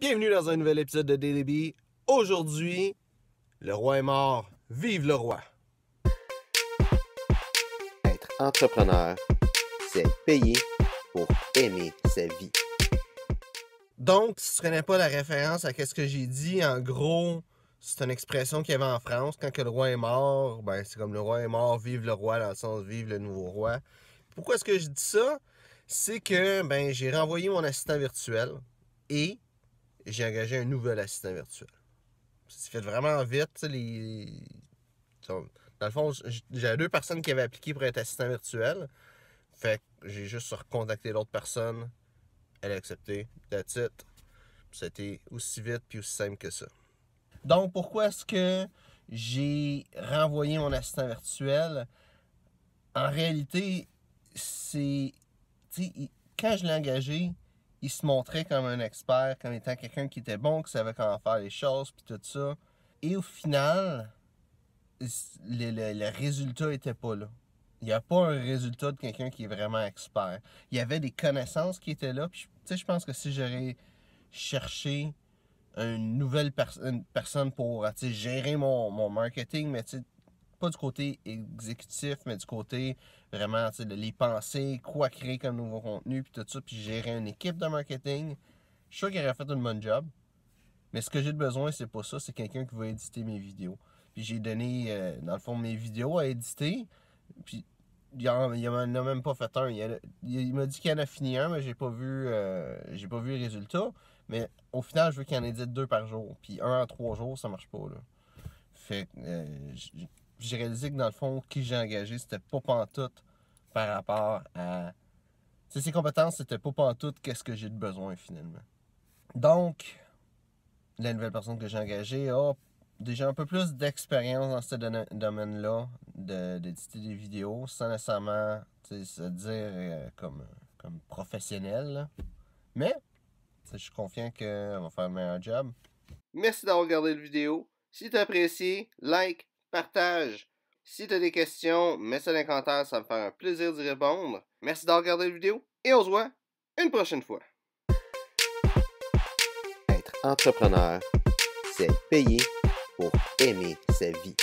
Bienvenue dans un nouvel épisode de DDB. Aujourd'hui, le roi est mort. Vive le roi! Être entrepreneur, c'est payer pour aimer sa vie. Donc, si tu ne connais pas la référence à quest ce que j'ai dit, en gros, c'est une expression qu'il y avait en France. Quand le roi est mort, ben, c'est comme le roi est mort, vive le roi, dans le sens vive le nouveau roi. Pourquoi est-ce que je dis ça? C'est que ben, j'ai renvoyé mon assistant virtuel et j'ai engagé un nouvel assistant virtuel. C'est fait vraiment vite. Les... Dans le fond, j'avais deux personnes qui avaient appliqué pour être assistant virtuel. Fait j'ai juste recontacté l'autre personne. Elle a accepté. That's it. C'était aussi vite puis aussi simple que ça. Donc, pourquoi est-ce que j'ai renvoyé mon assistant virtuel? En réalité, c'est. Quand je l'ai engagé, il se montrait comme un expert, comme étant quelqu'un qui était bon, qui savait comment faire les choses, puis tout ça. Et au final, le, résultat n'était pas là. Il n'y a pas un résultat de quelqu'un qui est vraiment expert. Il y avait des connaissances qui étaient là. je pense que si j'aurais cherché une nouvelle personne pour gérer mon, mon marketing, mais pas du côté exécutif, mais du côté vraiment les penser, quoi créer comme nouveau contenu, puis tout ça, puis gérer une équipe de marketing, je suis sûr qu'il aurait fait une bonne job. Mais ce que j'ai besoin, c'est pas ça, c'est quelqu'un qui va éditer mes vidéos. Puis j'ai donné, euh, dans le fond, mes vidéos à éditer. Puis il n'en a même pas fait un. Il, m'a dit qu'il en a fini un, mais j'ai pas vu euh, j'ai pas vu le résultat. Mais au final, je veux qu'il en édite deux par jour. Puis un en trois jours, ça marche pas. Là. Fait euh, j'ai réalisé que dans le fond, qui j'ai engagé, c'était pas pantoute par rapport à. ses compétences, c'était pas pantoute qu'est-ce que j'ai de besoin finalement. Donc, la nouvelle personne que j'ai engagée a déjà un peu plus d'expérience dans ce domaine-là, d'éditer des vidéos, sans nécessairement se dire euh, comme, comme professionnel. Mais, je suis confiant qu'elle va faire le meilleur job. Merci d'avoir regardé la vidéo. Si tu as apprécié, like, partage. Si tu as des questions, mets ça dans les commentaires, ça me fera un plaisir d'y répondre. Merci d'avoir regardé la vidéo et on se voit une prochaine fois. Être entrepreneur, c'est payer pour aimer sa vie.